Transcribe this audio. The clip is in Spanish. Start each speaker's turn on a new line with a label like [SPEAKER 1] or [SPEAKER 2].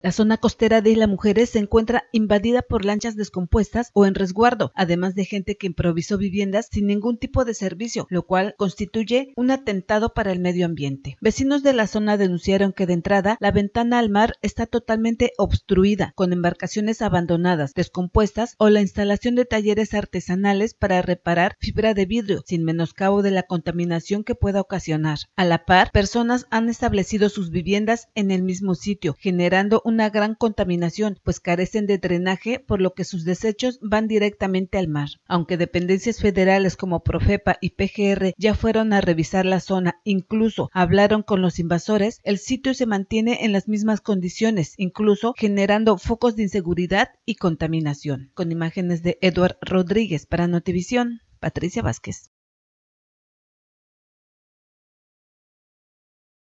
[SPEAKER 1] La zona costera de Isla Mujeres se encuentra invadida por lanchas descompuestas o en resguardo, además de gente que improvisó viviendas sin ningún tipo de servicio, lo cual constituye un atentado para el medio ambiente. Vecinos de la zona denunciaron que de entrada la ventana al mar está totalmente obstruida, con embarcaciones abandonadas, descompuestas o la instalación de talleres artesanales para reparar fibra de vidrio, sin menoscabo de la contaminación que pueda ocasionar. A la par, personas han establecido sus viviendas en el mismo sitio, generando una gran contaminación, pues carecen de drenaje, por lo que sus desechos van directamente al mar. Aunque dependencias federales como Profepa y PGR ya fueron a revisar la zona, incluso hablaron con los invasores, el sitio se mantiene en las mismas condiciones, incluso generando focos de inseguridad y contaminación. Con imágenes de Edward Rodríguez para Notivisión, Patricia Vázquez.